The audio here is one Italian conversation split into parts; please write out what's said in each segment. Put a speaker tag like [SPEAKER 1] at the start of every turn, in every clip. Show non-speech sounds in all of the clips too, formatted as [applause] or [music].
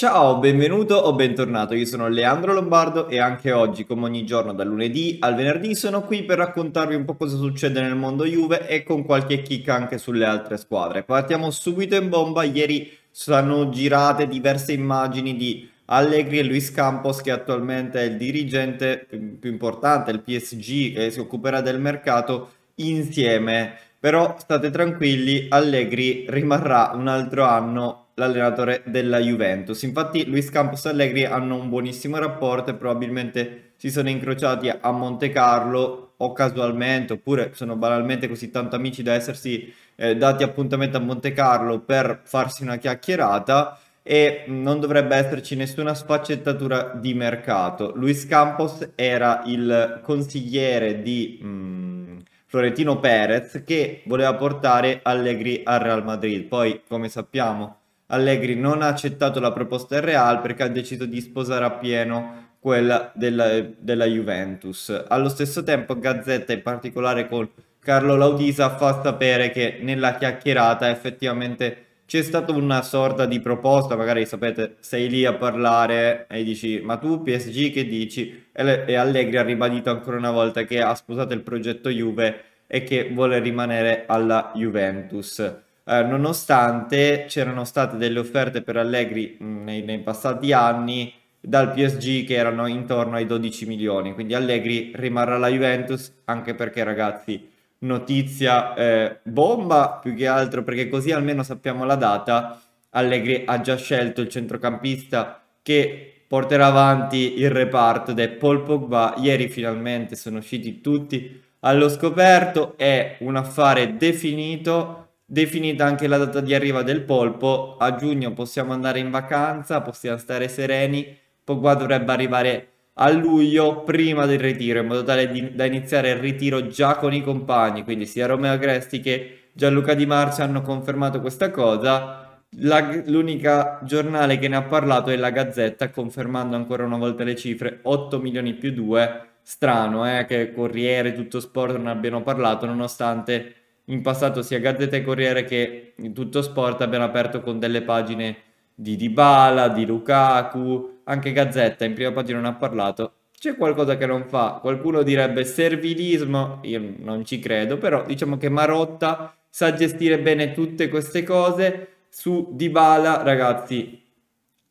[SPEAKER 1] Ciao, benvenuto o bentornato, io sono Leandro Lombardo e anche oggi, come ogni giorno dal lunedì al venerdì, sono qui per raccontarvi un po' cosa succede nel mondo Juve e con qualche chicca anche sulle altre squadre. Partiamo subito in bomba, ieri sono girate diverse immagini di Allegri e Luis Campos che attualmente è il dirigente più importante, il PSG che si occuperà del mercato insieme. Però state tranquilli, Allegri rimarrà un altro anno l'allenatore della Juventus. Infatti Luis Campos e Allegri hanno un buonissimo rapporto e probabilmente si sono incrociati a Monte Carlo o casualmente oppure sono banalmente così tanto amici da essersi eh, dati appuntamento a Monte Carlo per farsi una chiacchierata e non dovrebbe esserci nessuna sfaccettatura di mercato. Luis Campos era il consigliere di mh, mm, Florentino Perez che voleva portare Allegri al Real Madrid. Poi, come sappiamo, Allegri non ha accettato la proposta del Real perché ha deciso di sposare appieno quella della, della Juventus. Allo stesso tempo Gazzetta, in particolare con Carlo Laudisa, fa sapere che nella chiacchierata effettivamente c'è stata una sorta di proposta, magari sapete, sei lì a parlare e dici ma tu PSG che dici? E Allegri ha ribadito ancora una volta che ha sposato il progetto Juve e che vuole rimanere alla Juventus. Eh, nonostante c'erano state delle offerte per Allegri mm, nei, nei passati anni dal PSG che erano intorno ai 12 milioni. Quindi Allegri rimarrà alla Juventus anche perché ragazzi, notizia eh, bomba più che altro perché così almeno sappiamo la data. Allegri ha già scelto il centrocampista che porterà avanti il reparto ed è Paul Pogba. Ieri finalmente sono usciti tutti allo scoperto, è un affare definito Definita anche la data di arrivo del polpo, a giugno possiamo andare in vacanza, possiamo stare sereni, Pogba dovrebbe arrivare a luglio prima del ritiro, in modo tale di, da iniziare il ritiro già con i compagni, quindi sia Romeo Cresti che Gianluca Di Marcia hanno confermato questa cosa, l'unica giornale che ne ha parlato è la Gazzetta, confermando ancora una volta le cifre, 8 milioni più 2, strano eh, che Corriere, tutto sport non abbiano parlato, nonostante in passato sia Gazzetta e Corriere che tutto sport abbiano aperto con delle pagine di Dybala, di Lukaku, anche Gazzetta in prima pagina non ha parlato. C'è qualcosa che non fa, qualcuno direbbe servilismo, io non ci credo, però diciamo che Marotta sa gestire bene tutte queste cose. Su Dybala, ragazzi,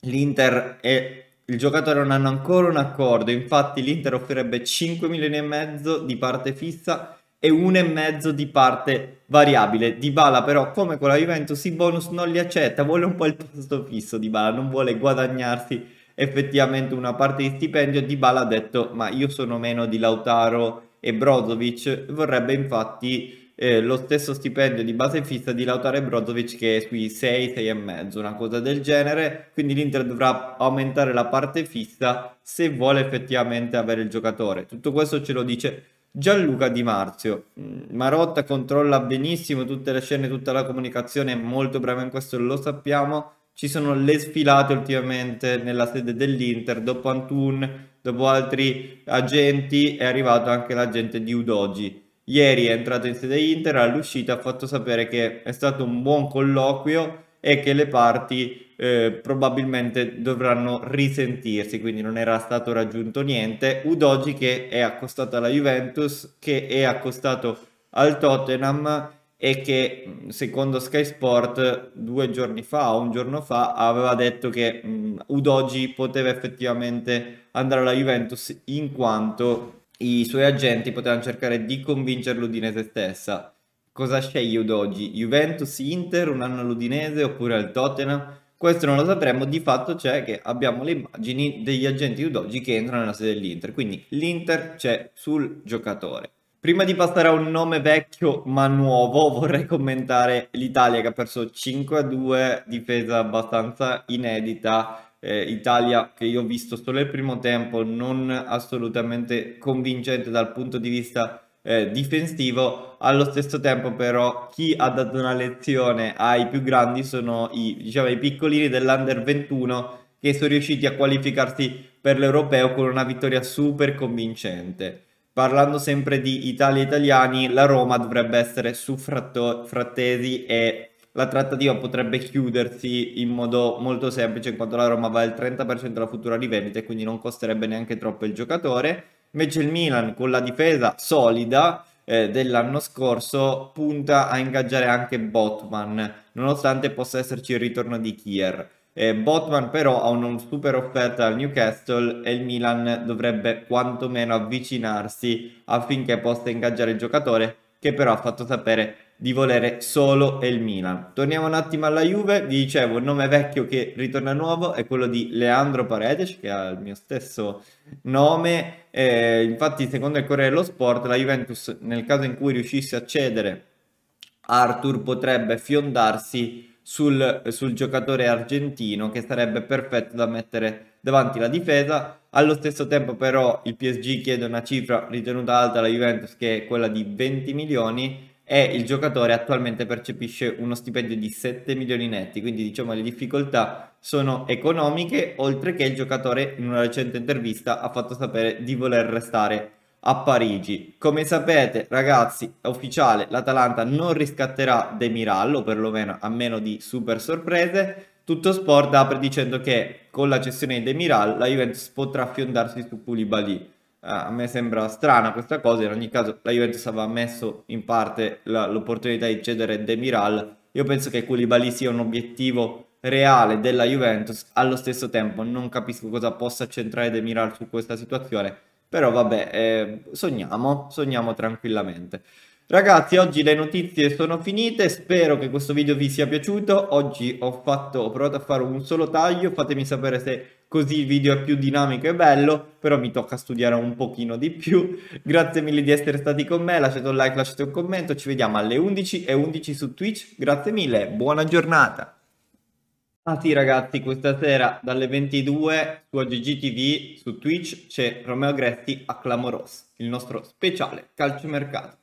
[SPEAKER 1] l'Inter e il giocatore non hanno ancora un accordo, infatti l'Inter offrirebbe 5 milioni e mezzo di parte fissa e uno e mezzo di parte variabile. Di Bala però come con la Juventus i bonus non li accetta, vuole un po' il posto fisso Di Bala, non vuole guadagnarsi effettivamente una parte di stipendio. Di Bala ha detto ma io sono meno di Lautaro e Brozovic, vorrebbe infatti eh, lo stesso stipendio di base fissa di Lautaro e Brozovic che è qui 6, 6 e mezzo, una cosa del genere, quindi l'Inter dovrà aumentare la parte fissa se vuole effettivamente avere il giocatore. Tutto questo ce lo dice Gianluca Di Marzio, mm, Marotta controlla benissimo tutte le scene, tutta la comunicazione, è molto bravo in questo, lo sappiamo. Ci sono le sfilate ultimamente nella sede dell'Inter, dopo Antun, dopo altri agenti, è arrivato anche l'agente di Udoji. Ieri è entrato in sede Inter, all'uscita ha fatto sapere che è stato un buon colloquio e che le parti eh, probabilmente dovranno risentirsi, quindi non era stato raggiunto niente. Udogi che è accostato alla Juventus, che è accostato al Tottenham e che secondo Sky Sport due giorni fa o un giorno fa aveva detto che mh, Udogi poteva effettivamente andare alla Juventus in quanto i suoi agenti potevano cercare di convincere l'Udinese stessa. Cosa sceglie Udogi? Juventus, Inter, un anno all'Udinese oppure al Tottenham? Questo non lo sapremo, di fatto c'è che abbiamo le immagini degli agenti Udogi che entrano nella sede dell'Inter, quindi l'Inter c'è sul giocatore. Prima di passare a un nome vecchio ma nuovo, [laughs] vorrei commentare l'Italia che ha perso 5-2, difesa abbastanza inedita. Eh, Italia che io ho visto solo il primo tempo, non assolutamente convincente dal punto di vista eh, difensivo, allo stesso tempo però chi ha dato una lezione ai più grandi sono i, diciamo, i piccolini dell'Under 21 che sono riusciti a qualificarsi per l'Europeo con una vittoria super convincente. Parlando sempre di Italia italiani, la Roma dovrebbe essere su fratto- Frattesi e la trattativa potrebbe chiudersi in modo molto semplice in quanto la Roma va al 30% della futura rivendita e quindi non costerebbe neanche troppo il giocatore. Invece il Milan con la difesa solida eh, dell'anno scorso punta a ingaggiare anche Botman, nonostante possa esserci il ritorno di Kier. Eh, Botman però ha una super offerta al Newcastle e il Milan dovrebbe quantomeno avvicinarsi affinché possa ingaggiare il giocatore che però ha fatto sapere di volere solo il Milan. Torniamo un attimo alla Juve, vi dicevo, il nome vecchio che ritorna nuovo è quello di Leandro Paredes, che ha il mio stesso nome. Eh, infatti, secondo il Corriere dello Sport, la Juventus, nel caso in cui riuscisse a cedere Arthur, potrebbe fiondarsi sul, sul giocatore argentino, che sarebbe perfetto da mettere davanti alla difesa. Allo stesso tempo però il PSG chiede una cifra ritenuta alta alla Juventus che è quella di 20 milioni e il giocatore attualmente percepisce uno stipendio di 7 milioni netti, quindi diciamo le difficoltà sono economiche, oltre che il giocatore in una recente intervista ha fatto sapere di voler restare a Parigi. Come sapete ragazzi, è ufficiale, l'Atalanta non riscatterà De Miral, o perlomeno a meno di super sorprese, tutto Sport apre dicendo che con la cessione di Miral la Juventus potrà affiondarsi su Koulibaly. Ah, a me sembra strana questa cosa, in ogni caso la Juventus aveva messo in parte la, l'opportunità di cedere Demiral. Io penso che Koulibaly sia un obiettivo reale della Juventus, allo stesso tempo non capisco cosa possa centrare Demiral su questa situazione, però vabbè, eh, sogniamo, sogniamo tranquillamente. Ragazzi, oggi le notizie sono finite, spero che questo video vi sia piaciuto. Oggi ho, fatto, ho provato a fare un solo taglio, fatemi sapere se così il video è più dinamico e bello, però mi tocca studiare un pochino di più. [laughs] Grazie mille di essere stati con me, lasciate un like, lasciate un commento, ci vediamo alle 11.11 11 su Twitch. Grazie mille, buona giornata! Ah sì ragazzi, questa sera dalle 22 su AGGTV su Twitch c'è Romeo Gretti a Clamoros, il nostro speciale calciomercato.